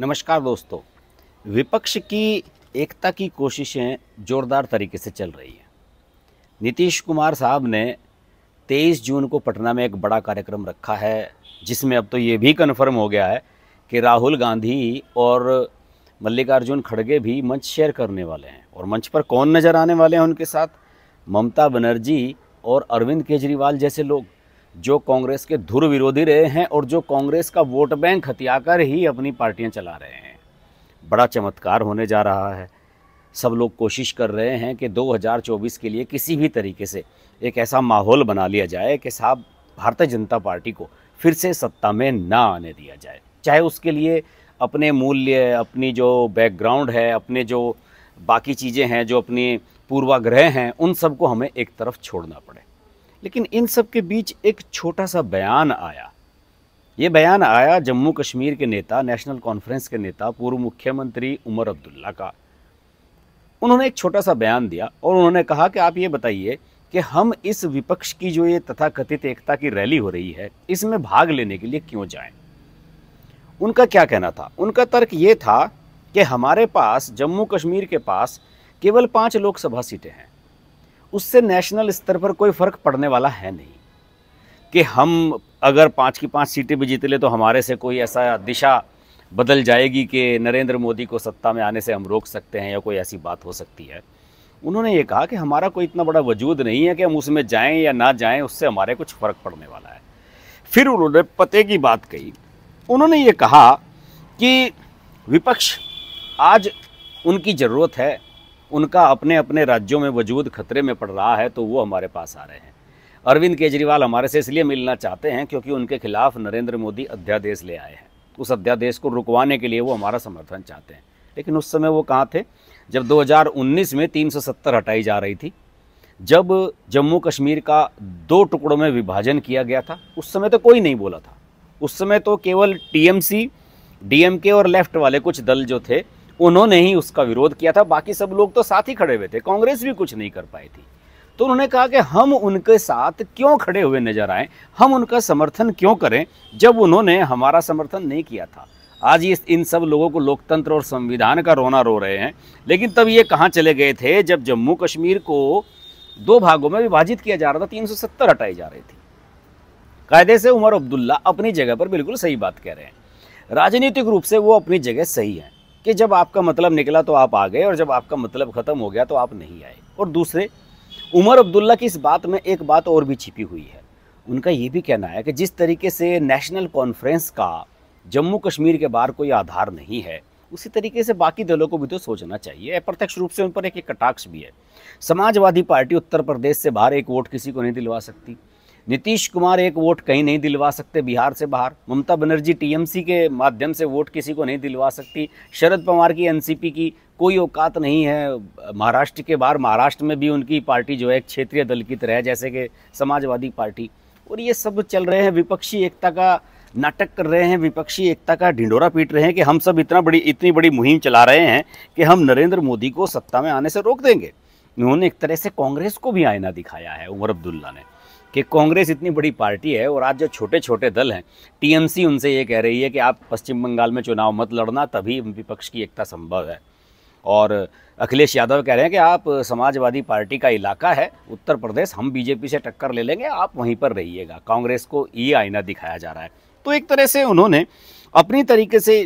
नमस्कार दोस्तों विपक्ष की एकता की कोशिशें जोरदार तरीके से चल रही हैं नीतीश कुमार साहब ने 23 जून को पटना में एक बड़ा कार्यक्रम रखा है जिसमें अब तो ये भी कन्फर्म हो गया है कि राहुल गांधी और मल्लिकार्जुन खड़गे भी मंच शेयर करने वाले हैं और मंच पर कौन नज़र आने वाले हैं उनके साथ ममता बनर्जी और अरविंद केजरीवाल जैसे लोग जो कांग्रेस के धुर विरोधी रहे हैं और जो कांग्रेस का वोट बैंक हथियाकर ही अपनी पार्टियां चला रहे हैं बड़ा चमत्कार होने जा रहा है सब लोग कोशिश कर रहे हैं कि 2024 के लिए किसी भी तरीके से एक ऐसा माहौल बना लिया जाए कि साहब भारतीय जनता पार्टी को फिर से सत्ता में ना आने दिया जाए चाहे उसके लिए अपने मूल्य अपनी जो बैकग्राउंड है अपने जो बाकी चीज़ें हैं जो अपनी पूर्वाग्रह हैं उन सबको हमें एक तरफ छोड़ना पड़े लेकिन इन सब के बीच एक छोटा सा बयान आया ये बयान आया जम्मू कश्मीर के नेता नेशनल कॉन्फ्रेंस के नेता पूर्व मुख्यमंत्री उमर अब्दुल्ला का उन्होंने एक छोटा सा बयान दिया और उन्होंने कहा कि आप ये बताइए कि हम इस विपक्ष की जो ये तथाकथित एकता की रैली हो रही है इसमें भाग लेने के लिए क्यों जाएं? उनका क्या कहना था उनका तर्क ये था कि हमारे पास जम्मू कश्मीर के पास केवल पाँच लोकसभा सीटें हैं उससे नेशनल स्तर पर कोई फ़र्क पड़ने वाला है नहीं कि हम अगर पाँच की पाँच सीटें भी जीत ले तो हमारे से कोई ऐसा दिशा बदल जाएगी कि नरेंद्र मोदी को सत्ता में आने से हम रोक सकते हैं या कोई ऐसी बात हो सकती है उन्होंने ये कहा कि हमारा कोई इतना बड़ा वजूद नहीं है कि हम उसमें जाएं या ना जाएं उससे हमारे कुछ फ़र्क पड़ने वाला है फिर उन्होंने पते की बात कही उन्होंने ये कहा कि विपक्ष आज उनकी ज़रूरत है उनका अपने अपने राज्यों में वजूद खतरे में पड़ रहा है तो वो हमारे पास आ रहे हैं अरविंद केजरीवाल हमारे से इसलिए मिलना चाहते हैं क्योंकि उनके खिलाफ नरेंद्र मोदी अध्यादेश ले आए हैं उस अध्यादेश को रुकवाने के लिए वो हमारा समर्थन चाहते हैं लेकिन उस समय वो कहाँ थे जब 2019 में 370 हटाई जा रही थी जब जम्मू कश्मीर का दो टुकड़ों में विभाजन किया गया था उस समय तो कोई नहीं बोला था उस समय तो केवल टीएमसी डीएमके और लेफ्ट वाले कुछ दल जो थे उन्होंने ही उसका विरोध किया था बाकी सब लोग तो साथ ही खड़े हुए थे कांग्रेस भी कुछ नहीं कर पाई थी तो उन्होंने कहा कि हम उनके साथ क्यों खड़े हुए नजर आए हम उनका समर्थन क्यों करें जब उन्होंने हमारा समर्थन नहीं किया था आज ये इन सब लोगों को लोकतंत्र और संविधान का रोना रो रहे हैं लेकिन तब ये कहाँ चले गए थे जब जम्मू कश्मीर को दो भागों में विभाजित किया जा रहा था तीन हटाई जा रही थी कायदे से उमर अब्दुल्ला अपनी जगह पर बिल्कुल सही बात कह रहे हैं राजनीतिक रूप से वो अपनी जगह सही है कि जब आपका मतलब निकला तो आप आ गए और जब आपका मतलब ख़त्म हो गया तो आप नहीं आए और दूसरे उमर अब्दुल्ला की इस बात में एक बात और भी छिपी हुई है उनका ये भी कहना है कि जिस तरीके से नेशनल कॉन्फ्रेंस का जम्मू कश्मीर के बाहर कोई आधार नहीं है उसी तरीके से बाकी दलों को भी तो सोचना चाहिए अप्रत्यक्ष रूप से उन पर एक, कटाक्ष भी है समाजवादी पार्टी उत्तर प्रदेश से बाहर एक वोट किसी को नहीं दिलवा सकती नीतीश कुमार एक वोट कहीं नहीं दिलवा सकते बिहार से बाहर ममता बनर्जी टीएमसी के माध्यम से वोट किसी को नहीं दिलवा सकती शरद पवार की एनसीपी की कोई औकात नहीं है महाराष्ट्र के बाहर महाराष्ट्र में भी उनकी पार्टी जो है एक क्षेत्रीय दल की तरह है जैसे कि समाजवादी पार्टी और ये सब चल रहे हैं विपक्षी एकता का नाटक कर रहे हैं विपक्षी एकता का ढिंडोरा पीट रहे हैं कि हम सब इतना बड़ी इतनी बड़ी मुहिम चला रहे हैं कि हम नरेंद्र मोदी को सत्ता में आने से रोक देंगे उन्होंने एक तरह से कांग्रेस को भी आईना दिखाया है उमर अब्दुल्ला ने कि कांग्रेस इतनी बड़ी पार्टी है और आज जो छोटे छोटे दल हैं टीएमसी उनसे ये कह रही है कि आप पश्चिम बंगाल में चुनाव मत लड़ना तभी विपक्ष की एकता संभव है और अखिलेश यादव कह रहे हैं कि आप समाजवादी पार्टी का इलाका है उत्तर प्रदेश हम बीजेपी से टक्कर ले लेंगे आप वहीं पर रहिएगा कांग्रेस को ये आईना दिखाया जा रहा है तो एक तरह से उन्होंने अपनी तरीके से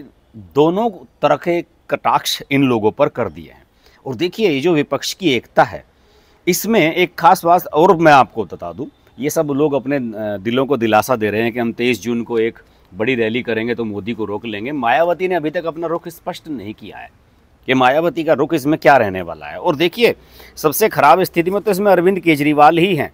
दोनों तरह के कटाक्ष इन लोगों पर कर दिए हैं और देखिए ये जो विपक्ष की एकता है इसमें एक खास बात और मैं आपको बता दूं ये सब लोग अपने दिलों को दिलासा दे रहे हैं कि हम तेईस जून को एक बड़ी रैली करेंगे तो मोदी को रोक लेंगे मायावती ने अभी तक अपना रुख स्पष्ट नहीं किया है कि मायावती का रुख इसमें क्या रहने वाला है और देखिए सबसे ख़राब स्थिति में तो इसमें अरविंद केजरीवाल ही हैं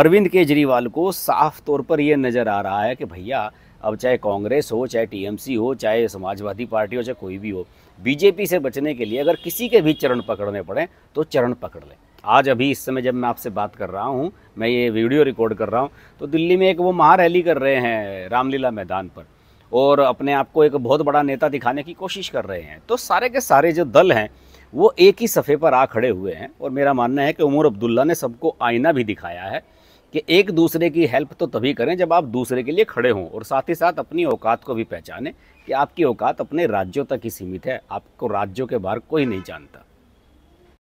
अरविंद केजरीवाल को साफ तौर पर यह नज़र आ रहा है कि भैया अब चाहे कांग्रेस हो चाहे टीएमसी हो चाहे समाजवादी पार्टी हो चाहे कोई भी हो बीजेपी से बचने के लिए अगर किसी के भी चरण पकड़ने पड़े तो चरण पकड़ लें आज अभी इस समय जब मैं आपसे बात कर रहा हूँ मैं ये वीडियो रिकॉर्ड कर रहा हूँ तो दिल्ली में एक वो महारैली कर रहे हैं रामलीला मैदान पर और अपने आप को एक बहुत बड़ा नेता दिखाने की कोशिश कर रहे हैं तो सारे के सारे जो दल हैं वो एक ही सफ़े पर आ खड़े हुए हैं और मेरा मानना है कि उमर अब्दुल्ला ने सबको आईना भी दिखाया है कि एक दूसरे की हेल्प तो तभी करें जब आप दूसरे के लिए खड़े हों और साथ ही साथ अपनी औकात को भी पहचानें कि आपकी औकात अपने राज्यों तक ही सीमित है आपको राज्यों के बाहर कोई नहीं जानता